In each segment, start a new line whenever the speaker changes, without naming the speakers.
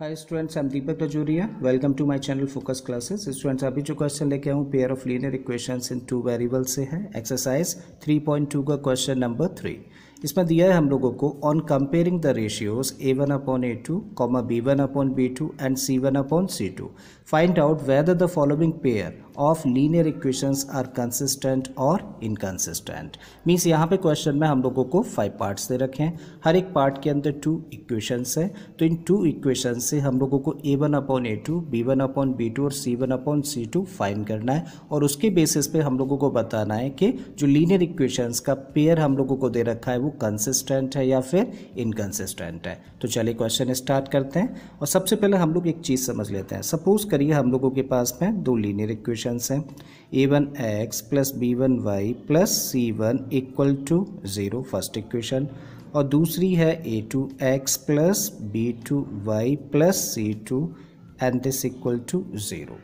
Hi students am Deepak Rajuria welcome to my channel Focus Classes students अभी जो question लेके आऊँ pair of linear equations in two variable से है एक्सरसाइज 3.2 का क्वेश्चन नंबर थ्री इसमें दिया है हम लोगों को on comparing the ratios a one upon a two comma b one upon b two and c one upon c two find out whether the following pair of linear equations are consistent और inconsistent means यहाँ पे question में हम लोगों को five parts दे रखे हैं हर एक पार्ट के अंदर टू इक्वेशंस हैं तो इन टू इक्वेशन से हम लोगों को a one upon a two b one upon b two और c one upon c two find करना है और उसके बेसिस पे हम लोगों को बताना है कि जो लीनियर इक्वेशंस का पेयर हम लोगों को दे रखा है वो कंसिस्टेंट है या फिर इनकन्सिस्टेंट है तो चलिए क्वेश्चन स्टार्ट करते हैं और सबसे पहले हम लोग एक चीज़ समझ लेते हैं सपोज़ करिए हम लोगों के पास में दो लीनियर इक्वेशंस हैं a one x plus b one y plus c one equal to zero first equation और दूसरी है a two x plus b two y plus c two and is equal to zero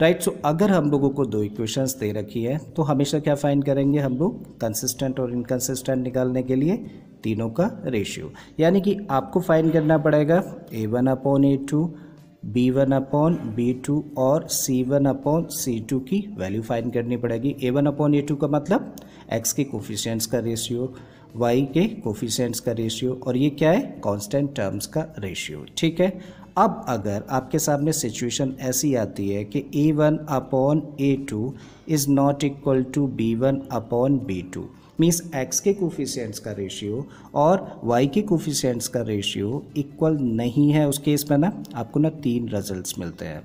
right right, so so अगर हम लोगों को दो equations दे रखी है तो हमेशा क्या फाइंड करेंगे हम लोग कंसिस्टेंट और इनकन्सिस्टेंट निकालने के लिए तीनों का रेशियो यानी कि आपको फाइंड करना पड़ेगा a one upon a two b one upon b two और c one upon c two की वैल्यू फाइंड करनी पड़ेगी a one upon a two का मतलब एक्स के कोफिशेंट्स का रेशियो वाई के कोफिशेंट्स का रेशियो और ये क्या है कांस्टेंट टर्म्स का रेशियो ठीक है अब अगर आपके सामने सिचुएशन ऐसी आती है कि a one upon a two is not equal to b one upon b two means x के कोफिशियंट्स का रेशियो और वाई के कोफिशियंट्स का रेशियो इक्वल नहीं है उस केस में ना आपको ना तीन रिजल्ट्स मिलते हैं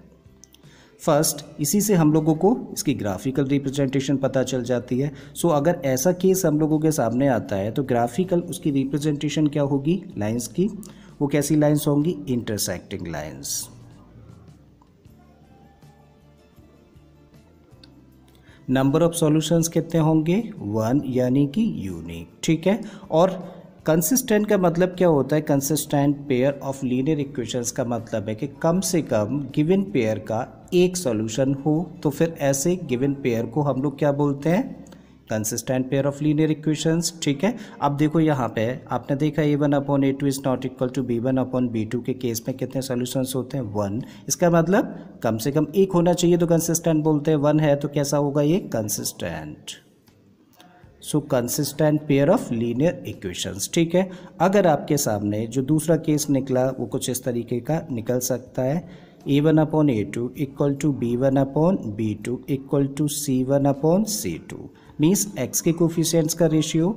फर्स्ट इसी से हम लोगों को इसकी ग्राफिकल रिप्रेजेंटेशन पता चल जाती है सो so, अगर ऐसा केस हम लोगों के सामने आता है तो ग्राफिकल उसकी रिप्रेजेंटेशन क्या होगी लाइंस की वो कैसी लाइन्स होंगी intersecting lines number of solutions कितने होंगे वन यानी कि यूनिक ठीक है और कंसिस्टेंट का मतलब क्या होता है consistent pair of linear equations का मतलब है कि कम से कम गिवन पेयर का एक सॉल्यूशन हो तो फिर ऐसे गिवन पेयर को हम लोग क्या बोलते हैं consistent pair of linear equations ठीक है अब देखो यहाँ पे आपने देखा a one upon a two is not equal to b one upon b two के केस में कितने सॉल्यूशंस होते हैं वन इसका मतलब कम से कम एक होना चाहिए तो कंसिस्टेंट बोलते हैं वन है तो कैसा होगा ये consistent so consistent pair of linear equations ठीक है अगर आपके सामने जो दूसरा केस निकला वो कुछ इस तरीके का निकल सकता है a one upon a two equal to b one upon b two equal to c one upon c two means x के कोफिशेंट्स का रेशियो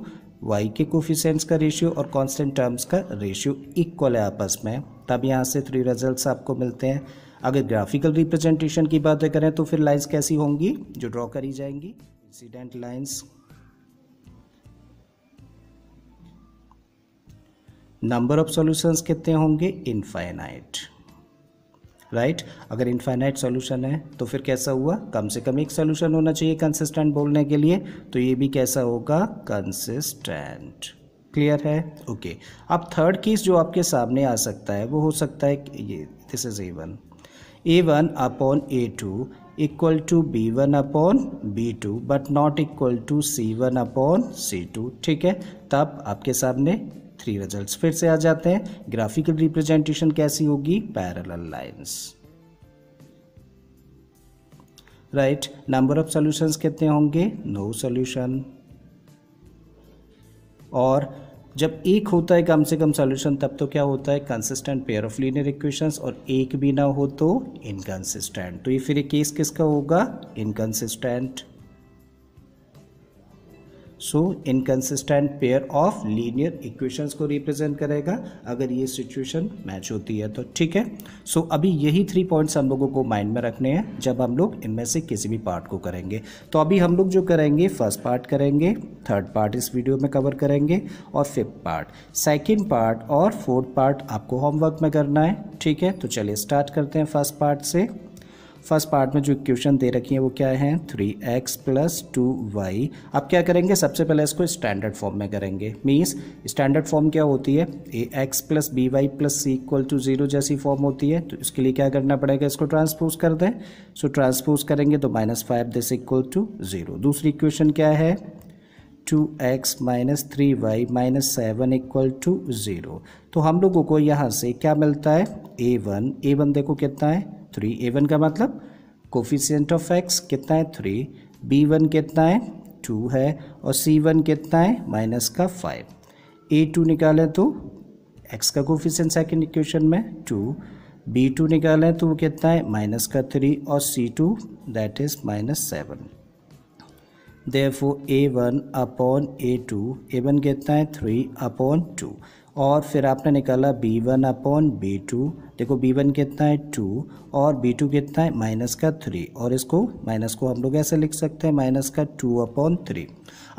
वाई के कोफिशेंट्स का रेशियो और कांस्टेंट टर्म्स का रेशियो इक्वल है आपस में तब यहाँ से थ्री रिजल्ट्स आपको मिलते हैं अगर ग्राफिकल रिप्रेजेंटेशन की बातें करें तो फिर लाइंस कैसी होंगी जो ड्रॉ करी जाएंगी incident lines number of solutions कितने होंगे इनफाइनाइट राइट अगर इन्फाइनाइट सोल्यूशन है तो फिर कैसा हुआ कम से कम एक सोल्यूशन होना चाहिए कंसिस्टेंट बोलने के लिए तो ये भी कैसा होगा कंसिस्टेंट क्लियर है ओके okay. अब थर्ड केस जो आपके सामने आ सकता है वो हो सकता है ये this is a one a one upon a two equal to b one upon b two but not equal to c one upon c two ठीक है तब आपके सामने थ्री रिजल्ट्स फिर से आ जाते हैं ग्राफिकल रिप्रेजेंटेशन कैसी होगी parallel lines right number of solutions कितने होंगे नो सॉल्यूशन और जब एक होता है कम से कम सॉल्यूशन तब तो क्या होता है consistent pair of linear equations और एक भी ना हो तो इनकंसिस्टेंट तो ये फिर ये केस किसका होगा inconsistent so inconsistent pair of linear equations को रिप्रेजेंट करेगा अगर ये सिचुएशन मैच होती है तो ठीक है सो so, अभी यही थ्री पॉइंट्स हम लोगों को माइंड में रखने हैं जब हम लोग इनमें से किसी भी पार्ट को करेंगे तो अभी हम लोग जो करेंगे फर्स्ट पार्ट करेंगे थर्ड पार्ट इस वीडियो में कवर करेंगे और फिफ्थ पार्ट सेकेंड पार्ट और फोर्थ पार्ट आपको होमवर्क में करना है ठीक है तो चलिए स्टार्ट करते हैं फर्स्ट पार्ट से फर्स्ट पार्ट में जो इक्वेशन दे रखी है वो क्या है three x plus two y अब क्या करेंगे सबसे पहले इसको स्टैंडर्ड फॉर्म में करेंगे मीन्स स्टैंडर्ड फॉर्म क्या होती है a x plus b y plus c equal to zero जैसी फॉर्म होती है तो इसके लिए क्या करना पड़ेगा इसको ट्रांसपोज कर दें सो so, ट्रांसपोज करेंगे तो minus five this equal to zero दूसरी इक्वेशन क्या है two x minus three y minus seven equal to zero तो हम लोगों को यहाँ से क्या मिलता है ए वन ए वन देखो कितना है थ्री ए वन का मतलब कोफिशियंट ऑफ एक्स कितना है थ्री बी वन कितना है टू है और सी वन कितना है माइनस का फाइव ए टू निकालें तो एक्स का कोफिशियंट सेकेंड इक्वेशन में टू बी टू निकालें तो वो कितना है माइनस का थ्री और c two that is minus seven there a one upon a two a one कितना है थ्री अपॉन टू और फिर आपने निकाला b one upon b two देखो बी वन कितना है टू और बी टू कितना है माइनस का थ्री और इसको माइनस को हम लोग ऐसे लिख सकते हैं माइनस का टू अपॉन थ्री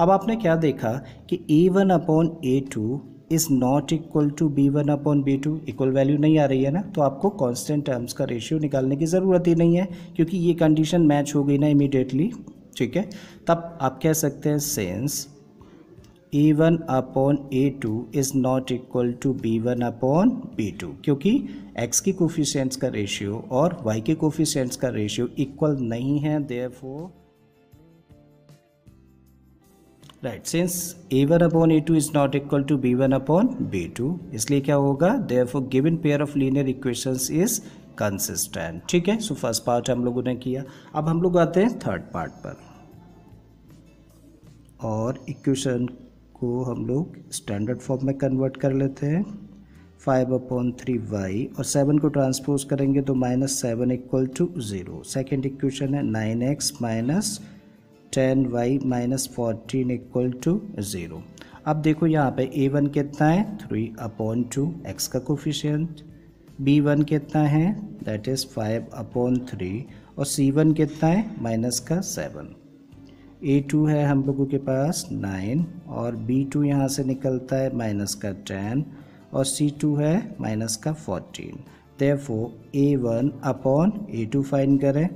अब आपने क्या देखा कि a one upon a two is not equal to b one upon b two equal value नहीं आ रही है ना तो आपको कॉन्स्टेंट टर्म्स का रेशियो निकालने की ज़रूरत ही नहीं है क्योंकि ये कंडीशन मैच हो गई ना इमीडिएटली ठीक है तब आप कह सकते हैं since a one upon a two is not equal to b one upon b two क्योंकि एक्स की कोफिशेंट्स का रेशियो और वाई के कोफिशेंट्स का रेशियो इक्वल नहीं है therefore right since a one upon a two is not equal to b one upon b two इसलिए क्या होगा therefore given pair of linear equation is consistent ठीक है so first part हम लोगों ने किया अब हम लोग आते हैं थर्ड पार्ट पर और इक्वेशन को हम लोग स्टैंडर्ड फॉर्म में कन्वर्ट कर लेते हैं फाइव अपॉन थ्री वाई और सेवन को ट्रांसपोज करेंगे तो minus seven equal to zero second equation है nine x minus ten y minus fourteen equal to zero अब देखो यहाँ पे ए वन कितना है थ्री अपॉन टू एक्स का कोफिशियंट बी वन कितना है that is five upon three और सी वन कितना है माइनस का सेवन ए टू है हम लोगों के पास नाइन और बी टू यहाँ से निकलता है माइनस का टेन और सी टू है माइनस का fourteen therefore a one upon a two find करें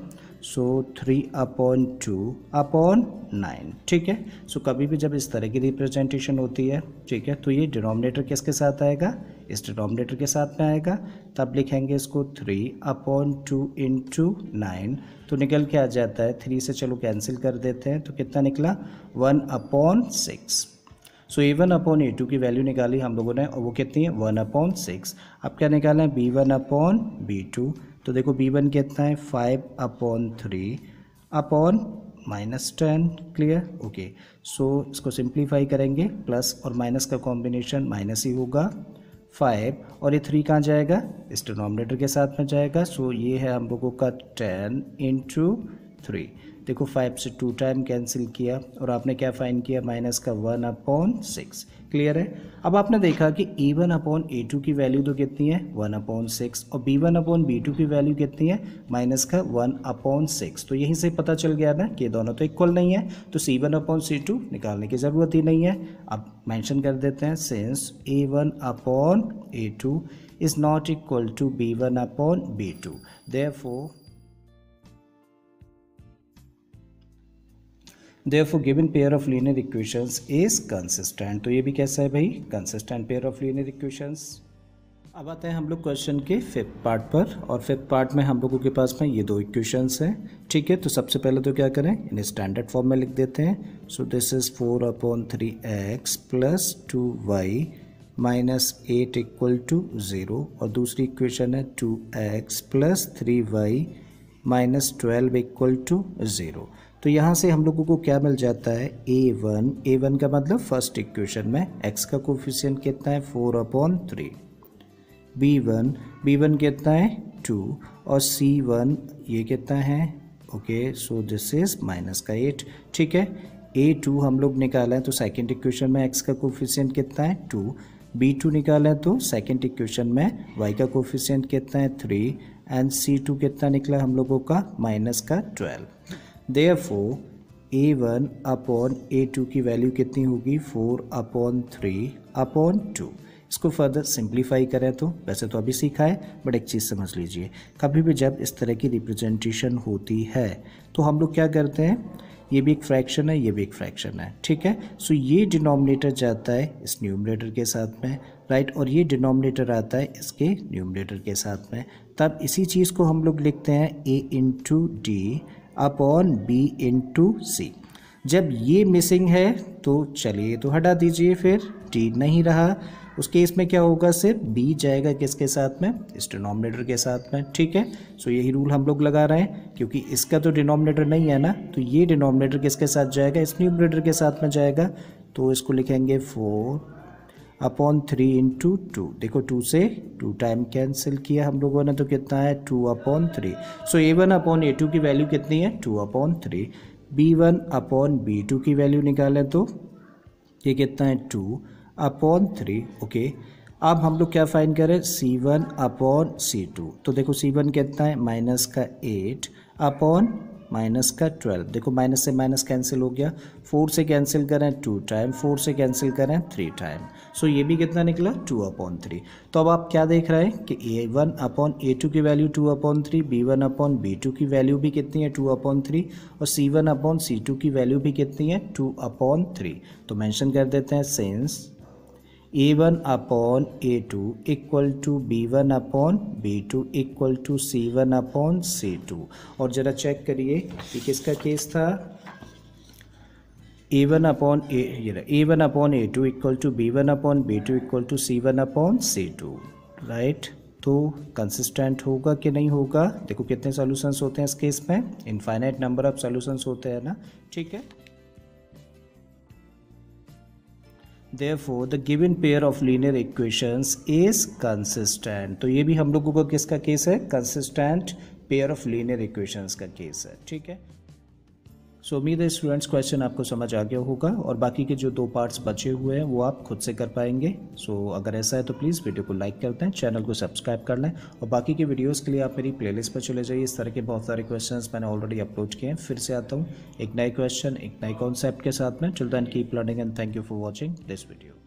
so three upon two upon nine ठीक है सो कभी भी जब इस तरह की रिप्रेजेंटेशन होती है ठीक है तो ये डिनोमिनेटर किसके साथ आएगा इस डिनोमिनेटर के साथ में आएगा तब लिखेंगे इसको three upon two into nine तो निकल के आ जाता है थ्री से चलो कैंसिल कर देते हैं तो कितना निकला one upon six so a one upon a two की वैल्यू निकाली हम लोगों ने और वो कितनी है वन अपॉन सिक्स अब क्या निकालें है b one upon b two तो देखो बी वन कितना है five upon three upon minus ten clear okay so इसको सिंप्लीफाई करेंगे प्लस और माइनस का कॉम्बिनेशन माइनस ही होगा फाइव और ये थ्री कहाँ जाएगा इस डिनोमिनेटर के साथ में जाएगा सो so, ये है हम लोगों का टेन इंटू थ्री देखो फाइव से टू टाइम कैंसिल किया और आपने क्या फाइन किया माइनस का वन अपॉन सिक्स क्लियर है अब आपने देखा कि a one upon a two की वैल्यू तो कितनी है वन अपॉन सिक्स और b one upon b two की वैल्यू कितनी है माइनस का वन अपॉन सिक्स तो यहीं से पता चल गया ना कि दोनों तो इक्वल नहीं है तो c one upon c two निकालने की ज़रूरत ही नहीं है अब मैंशन कर देते हैं since a one upon a two is not equal to b one upon b two there therefore given pair of linear equations is consistent तो ये भी कैसा है भाई consistent pair of linear equations अब आते हैं हम लोग क्वेश्चन के फिफ्थ पार्ट पर और फिफ्थ पार्ट में हम लोगों के पास में ये दो इक्वेशंस हैं ठीक है तो सबसे पहले तो क्या करें इन्हें स्टैंडर्ड फॉर्म में लिख देते हैं so this is four upon three x plus two y minus eight equal to zero और दूसरी इक्वेशन है two x plus three y minus twelve equal to zero तो यहाँ से हम लोगों को क्या मिल जाता है ए वन ए वन का मतलब फर्स्ट इक्वेशन में एक्स का कोफिशियंट कितना है four upon three b one b one कितना है टू और सी वन ये कितना है okay so this is minus का एट ठीक है ए टू हम लोग निकालें तो सेकेंड इक्वेशन में एक्स का कोफिशियंट कितना है टू बी टू निकालें तो सेकेंड इक्वेशन में वाई का कोफिशियंट कितना है थ्री एंड सी टू कितना निकला हम लोगों का माइनस का twelve therefore a one upon a two की वैल्यू कितनी होगी four upon three upon two इसको फर्दर सिंप्लीफाई करें तो वैसे तो अभी सीखा है बट एक चीज़ समझ लीजिए कभी भी जब इस तरह की रिप्रेजेंटेशन होती है तो हम लोग क्या करते हैं ये भी एक फ्रैक्शन है ये भी एक फ्रैक्शन है ठीक है सो so, ये डिनोमिनेटर जाता है इस न्यूमरेटर के साथ में राइट और ये डिनोमिनेटर आता है इसके न्यूमरेटर के साथ में तब इसी चीज़ को हम लोग लिखते हैं a into d upon b into c जब ये मिसिंग है तो चलिए तो हटा दीजिए फिर टी नहीं रहा उस केस में क्या होगा सिर्फ बी जाएगा किसके साथ में इस डिनोमिनेटर के साथ में ठीक है सो यही रूल हम लोग लगा रहे हैं क्योंकि इसका तो डिनोमिनेटर नहीं है ना तो ये डिनोमिनेटर किसके साथ जाएगा इस न्यूमिनेटर के साथ में जाएगा तो इसको लिखेंगे four upon three into two देखो टू से टू टाइम कैंसिल किया हम लोगों ने तो कितना है two upon three so a one upon a two की वैल्यू कितनी है two upon three b one upon b two की वैल्यू निकालें तो ये कितना है टू अपॉन थ्री ओके अब हम लोग क्या फाइन करें c one upon c two तो देखो सी वन कितना है माइनस का एट अपॉन माइनस का ट्वेल्व देखो माइनस से माइनस कैंसिल हो गया फोर से कैंसिल करें टू टाइम फोर से कैंसिल करें थ्री टाइम सो ये भी कितना निकला टू अपॉन थ्री तो अब आप क्या देख रहे हैं कि a one upon a two की value two upon three b one upon b two की वैल्यू भी कितनी है टू अपॉन थ्री और c one upon c two की वैल्यू भी कितनी है टू अपॉन थ्री तो मैंशन कर देते हैं since a one upon a two equal to b one upon b two equal to c one upon c two और ज़रा चेक करिए कि किसका केस था a one upon a one upon a two equal to b one upon b two equal to c one upon c two right तो consistent होगा कि नहीं होगा देखो कितने सॉल्यूशंस होते हैं इस केस में इनफाइनाइट नंबर ऑफ सॉल्यूशंस होते हैं ना ठीक है therefore the given pair of linear equations is consistent तो ये भी हम लोगों का किसका केस है consistent pair of linear equations का केस है ठीक है सो उम्मीद है स्टूडेंट्स क्वेश्चन आपको समझ आ गया होगा और बाकी के जो दो पार्ट्स बचे हुए हैं वो आप खुद से कर पाएंगे सो so, अगर ऐसा है तो प्लीज़ वीडियो को लाइक कर दें चैनल को सब्सक्राइब कर लें और बाकी के वीडियोज़ के लिए आप मेरी प्लेलिस्ट पर चले जाइए इस तरह के बहुत सारे क्वेश्चन मैंने ऑलरेडी अपलोड किए हैं फिर से आता हूँ एक नए क्वेश्चन एक नए कॉन्सेप्ट के साथ में children keep learning and thank you for watching this video